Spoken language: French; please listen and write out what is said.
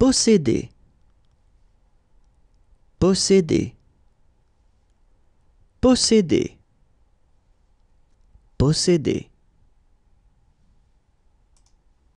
posséder, posséder, posséder, posséder.